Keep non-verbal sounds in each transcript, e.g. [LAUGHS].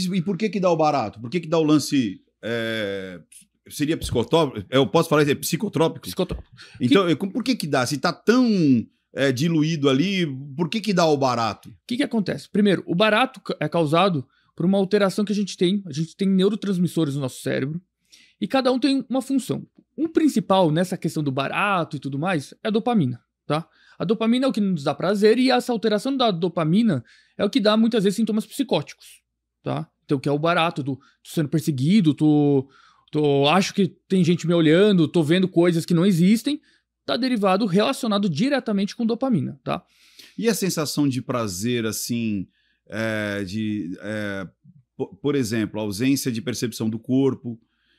E por que que dá o barato? Por que que dá o lance... É... Seria psicotrópico? Eu posso falar isso? É psicotrópico? Psicotrópico. Então, que... por que que dá? Se tá tão é, diluído ali, por que que dá o barato? O que que acontece? Primeiro, o barato é causado por uma alteração que a gente tem. A gente tem neurotransmissores no nosso cérebro e cada um tem uma função. Um principal nessa questão do barato e tudo mais é a dopamina, tá? A dopamina é o que nos dá prazer e essa alteração da dopamina é o que dá muitas vezes sintomas psicóticos tá? Então, que é o barato, tu, sendo perseguido, tu, tu acho que tem gente me olhando, tô vendo coisas que não existem, tá derivado relacionado diretamente com dopamina, tá? E a sensação de prazer, assim, é, de, é, por exemplo, ausência de percepção do corpo,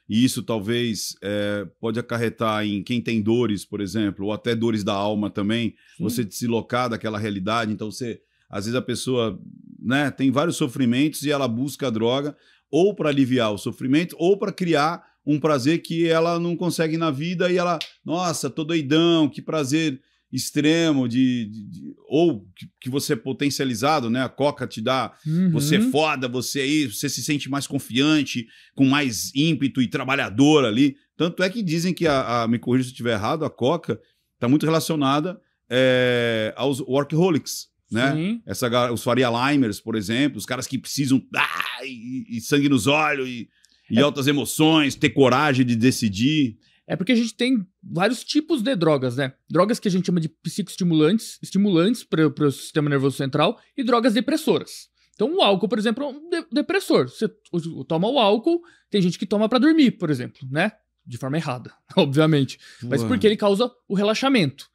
e isso talvez é, pode acarretar em quem tem dores, por exemplo, ou até dores da alma também, Sim. você deslocar daquela realidade, então você às vezes a pessoa né, tem vários sofrimentos e ela busca a droga ou para aliviar o sofrimento ou para criar um prazer que ela não consegue na vida e ela, nossa, tô doidão, que prazer extremo de, de, de ou que, que, você é potencializado, né? A coca te dá, uhum. você é foda, você é isso, você se sente mais confiante, com mais ímpeto e trabalhador ali. Tanto é que dizem que a, a me corrija se eu estiver errado, a coca está muito relacionada é, aos workaholics, né? Essa, os Faria Limers, por exemplo, os caras que precisam ah, e, e sangue nos olhos e, e é, altas emoções, ter coragem de decidir. É porque a gente tem vários tipos de drogas, né? Drogas que a gente chama de psicoestimulantes, estimulantes para o sistema nervoso central e drogas depressoras. Então, o álcool, por exemplo, é um de depressor. Você toma o álcool, tem gente que toma para dormir, por exemplo, né? De forma errada, [LAUGHS] obviamente. Mas Ué. porque ele causa o relaxamento.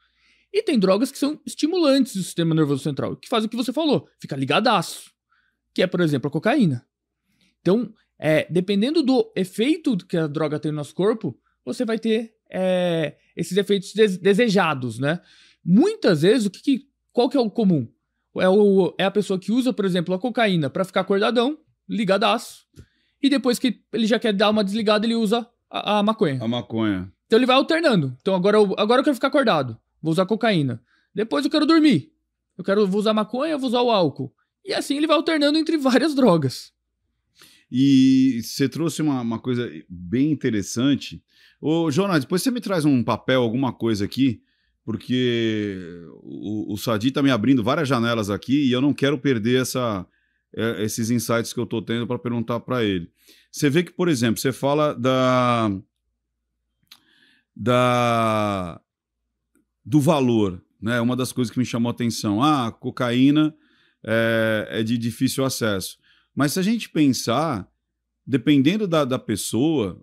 E tem drogas que são estimulantes do sistema nervoso central, que fazem o que você falou, fica ligadaço. Que é, por exemplo, a cocaína. Então, é, dependendo do efeito que a droga tem no nosso corpo, você vai ter é, esses efeitos des desejados, né? Muitas vezes, o que, que qual que é o comum? É, o, é a pessoa que usa, por exemplo, a cocaína para ficar acordadão, ligadaço. E depois que ele já quer dar uma desligada, ele usa a, a maconha. A maconha. Então ele vai alternando. Então agora eu, agora eu quero ficar acordado vou usar cocaína. Depois eu quero dormir. Eu quero vou usar maconha, vou usar o álcool. E assim ele vai alternando entre [LAUGHS] várias drogas. E você trouxe uma, uma coisa bem interessante. Ô, Jonas, depois você me traz um papel, alguma coisa aqui, porque o, o Sadi está me abrindo várias janelas aqui e eu não quero perder essa, é, esses insights que eu estou tendo para perguntar para ele. Você vê que, por exemplo, você fala da. da do valor. Né? É uma das coisas que me chamou a atenção. Ah, cocaína é, é de difícil acesso. Mas se a gente pensar, dependendo da, da pessoa,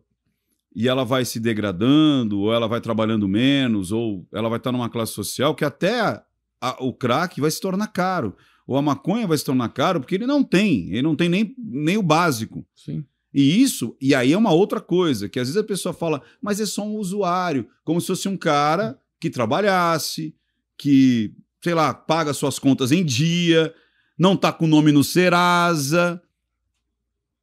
e ela vai se degradando, ou ela vai trabalhando menos, ou ela vai estar numa classe social que até a, a, o crack vai se tornar caro, ou a maconha vai se tornar caro, porque ele não tem, ele não tem nem, nem o básico. Sim. E isso, e aí é uma outra coisa, que às vezes a pessoa fala, mas é só um usuário, como se fosse um cara que trabalhasse, que, sei lá, paga suas contas em dia, não está com o nome no Serasa,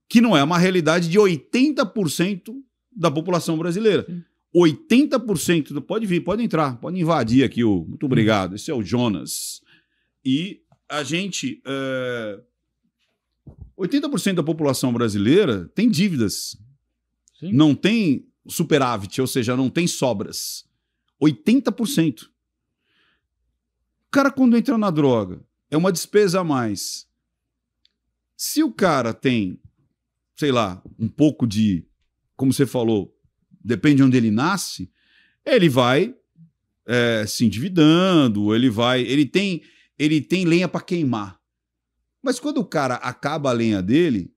que não é uma realidade de 80% da população brasileira. 80% do, pode vir, pode entrar, pode invadir aqui o. Muito obrigado. Esse é o Jonas. E a gente. É, eh, 80% da população brasileira tem dívidas. Sim. Não tem superávit, ou seja, não tem sobras. 80%. O cara, quando entra na droga, é uma despesa a mais. Se o cara tem, sei lá, um pouco de, como você falou, depende de onde ele nasce, ele vai é, se endividando, ele vai, ele tem, ele tem lenha para queimar. Mas quando o cara acaba a lenha dele,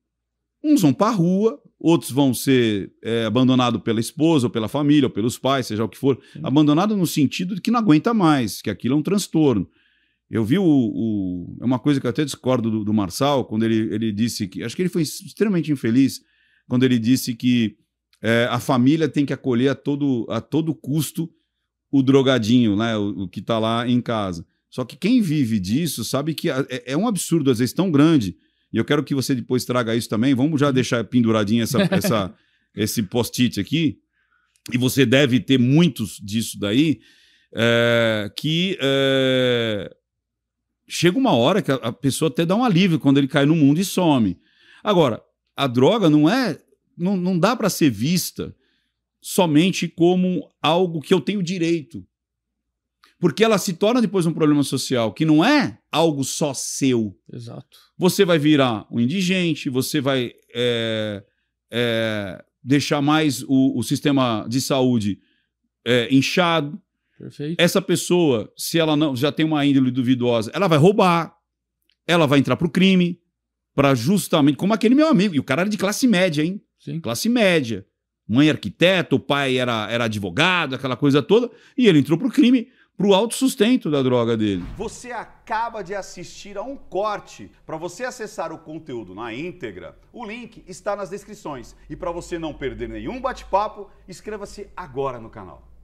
uns vão para rua, outros vão ser é, abandonados pela esposa, ou pela família, ou pelos pais, seja o que for. Sim. Abandonado no sentido de que não aguenta mais, que aquilo é um transtorno. Eu vi o. o é uma coisa que eu até discordo do, do Marçal, quando ele, ele disse que. Acho que ele foi extremamente infeliz quando ele disse que é, a família tem que acolher a todo, a todo custo o drogadinho, né, o, o que está lá em casa. Só que quem vive disso sabe que é, é um absurdo, às vezes, tão grande e eu quero que você depois traga isso também. Vamos já deixar penduradinho essa, [LAUGHS] essa, esse post-it aqui. E você deve ter muitos disso daí. É, que é, chega uma hora que a, a pessoa até dá um alívio quando ele cai no mundo e some. Agora, a droga não é. Não, não dá para ser vista somente como algo que eu tenho direito. Porque ela se torna depois um problema social, que não é algo só seu. Exato. Você vai virar um indigente, você vai é, é, deixar mais o, o, sistema de saúde é, inchado. Perfeito. Essa pessoa, se ela não já tem uma índole duvidosa, ela vai roubar, ela vai entrar para o crime, para justamente. Como aquele meu amigo, e o cara era de classe média, hein? Sim. Classe média mãe arquiteta, o pai era, era advogado, aquela coisa toda, e ele entrou pro crime para o autossustento da droga dele. Você acaba de assistir a um corte. Para você acessar o conteúdo na íntegra, o link está nas descrições. E para você não perder nenhum bate-papo, inscreva-se agora no canal.